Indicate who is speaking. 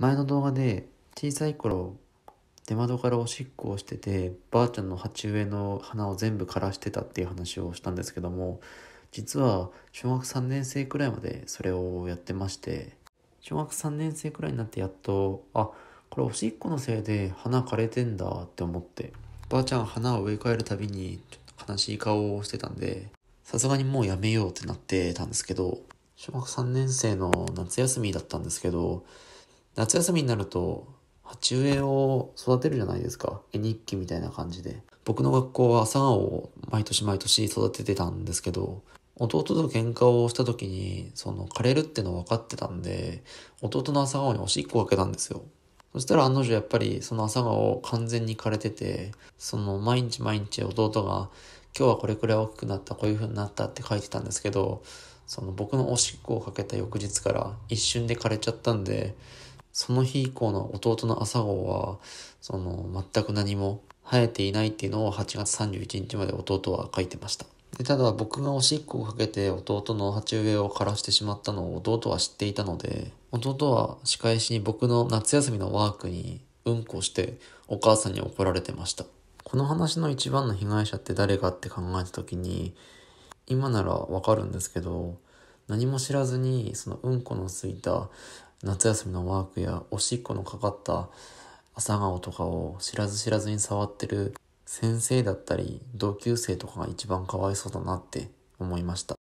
Speaker 1: 前の動画で小さい頃出窓からおしっこをしててばあちゃんの鉢植えの花を全部枯らしてたっていう話をしたんですけども実は小学3年生くらいまでそれをやってまして小学3年生くらいになってやっとあこれおしっこのせいで花枯れてんだって思ってばあちゃん花を植え替えるたびにちょっと悲しい顔をしてたんでさすがにもうやめようってなってたんですけど小学3年生の夏休みだったんですけど夏休みになると鉢植えを育てるじゃないですか絵日記みたいな感じで僕の学校は朝顔を毎年毎年育ててたんですけど弟と喧嘩をした時にその枯れるっての分かってたんで弟の朝顔におしっこをかけたんですよそしたら案の定やっぱりその朝顔完全に枯れててその毎日毎日弟が今日はこれくらい大きくなったこういう風になったって書いてたんですけどその僕のおしっこをかけた翌日から一瞬で枯れちゃったんでその日以降の弟の朝号は、その、全く何も生えていないっていうのを8月31日まで弟は書いてました。でただ僕がおしっこをかけて弟の鉢植えを枯らしてしまったのを弟は知っていたので、弟は仕返しに僕の夏休みのワークにうんこしてお母さんに怒られてました。この話の一番の被害者って誰かって考えた時に、今ならわかるんですけど、何も知らずにそのうんこのついた夏休みのワークやおしっこのかかった朝顔とかを知らず知らずに触ってる先生だったり同級生とかが一番かわいそうだなって思いました。